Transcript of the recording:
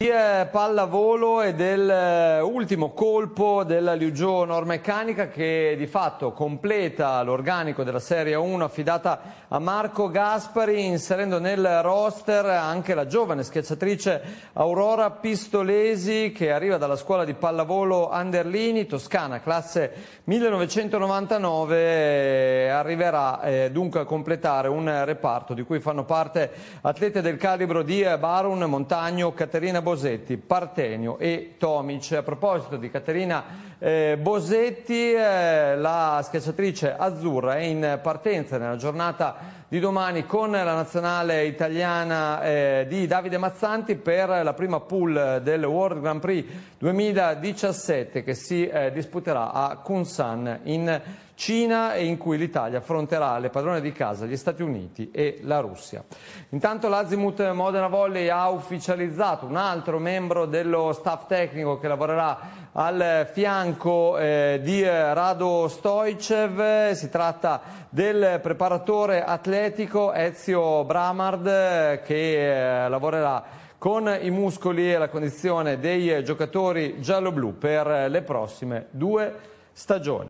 Di eh, pallavolo e dell'ultimo eh, colpo della Liugio Normeccanica che di fatto completa l'organico della Serie 1 affidata a Marco Gaspari inserendo nel roster anche la giovane schiacciatrice Aurora Pistolesi che arriva dalla scuola di pallavolo Anderlini, Toscana, classe 1999 arriverà eh, dunque a completare un reparto di cui fanno parte atlete del calibro di eh, Barun, Montagno, Caterina Bosetti, Partenio e Tomic. A proposito di Caterina eh, Bosetti, eh, la schiacciatrice azzurra, è in partenza nella giornata di domani con la nazionale italiana eh, di Davide Mazzanti per la prima pool del World Grand Prix 2017 che si eh, disputerà a Kunsan in Cina e in cui l'Italia affronterà le padrone di casa, gli Stati Uniti e la Russia. Intanto l'Azimut Modena Volley ha ufficializzato un altro membro dello staff tecnico che lavorerà al fianco fianco eh, di Rado Stoicev, si tratta del preparatore atletico Ezio Bramard eh, che eh, lavorerà con i muscoli e la condizione dei giocatori giallo-blu per le prossime due stagioni.